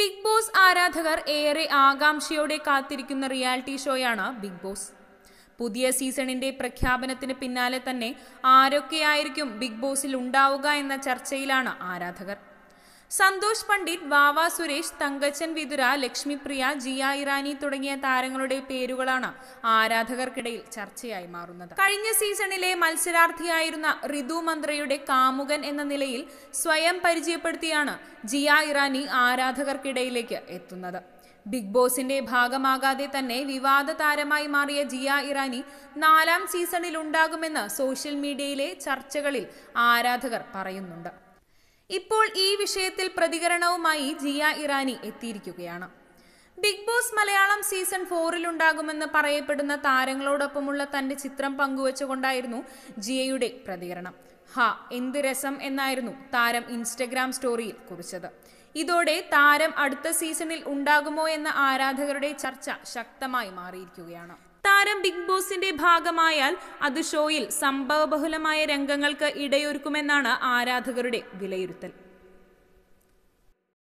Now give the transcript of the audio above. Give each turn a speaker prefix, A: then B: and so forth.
A: big boss ആരാധകർ ഏറെ ആകാംക്ഷയോടെ കാത്തിരിക്കുന്ന റിയാലിറ്റി ഷോയാണ് ബിഗ് ബോസ് പുതിയ സീസണിന്റെ പ്രഖ്യാപനത്തിന് പിന്നാലെ തന്നെ ആരൊക്കെയായിരിക്കും ബിഗ് ബോസിൽ ഉണ്ടാവുക എന്ന ചർച്ചയിലാണ് ആരാധകർ സന്തോഷ് പണ്ഡിറ്റ് വാവ സുരേഷ് തങ്കച്ചൻ വിതുര ലക്ഷ്മിപ്രിയ ജിയ ഇറാനി തുടങ്ങിയ താരങ്ങളുടെ പേരുകളാണ് ആരാധകർക്കിടയിൽ ചർച്ചയായി മാറുന്നത് കഴിഞ്ഞ സീസണിലെ മത്സരാർത്ഥിയായിരുന്ന റിതു മന്ത്രയുടെ കാമുകൻ എന്ന നിലയിൽ സ്വയം പരിചയപ്പെടുത്തിയാണ് ജിയ ഇറാനി ആരാധകർക്കിടയിലേക്ക് എത്തുന്നത് ബിഗ് ബോസിന്റെ ഭാഗമാകാതെ തന്നെ വിവാദ താരമായി മാറിയ ജിയ ഇറാനി നാലാം സീസണിൽ ഉണ്ടാകുമെന്ന് സോഷ്യൽ മീഡിയയിലെ ചർച്ചകളിൽ ആരാധകർ പറയുന്നുണ്ട് ഇപ്പോൾ ഈ വിഷയത്തിൽ പ്രതികരണവുമായി ജിയ ഇറാനി എത്തിയിരിക്കുകയാണ് ബിഗ് ബോസ് മലയാളം സീസൺ ഫോറിലുണ്ടാകുമെന്ന് പറയപ്പെടുന്ന താരങ്ങളോടൊപ്പമുള്ള തന്റെ ചിത്രം പങ്കുവച്ചുകൊണ്ടായിരുന്നു ജിയയുടെ പ്രതികരണം ഹ എന്ത് രസം എന്നായിരുന്നു താരം ഇൻസ്റ്റഗ്രാം സ്റ്റോറിയിൽ കുറിച്ചത് ഇതോടെ താരം അടുത്ത സീസണിൽ ഉണ്ടാകുമോ എന്ന ആരാധകരുടെ ചർച്ച ശക്തമായി മാറിയിരിക്കുകയാണ് താരം ബിഗ് ബോസിന്റെ ഭാഗമായാൽ അത് ഷോയിൽ സംഭവബഹുലമായ രംഗങ്ങൾക്ക് ഇടയൊരുക്കുമെന്നാണ് ആരാധകരുടെ വിലയിരുത്തൽ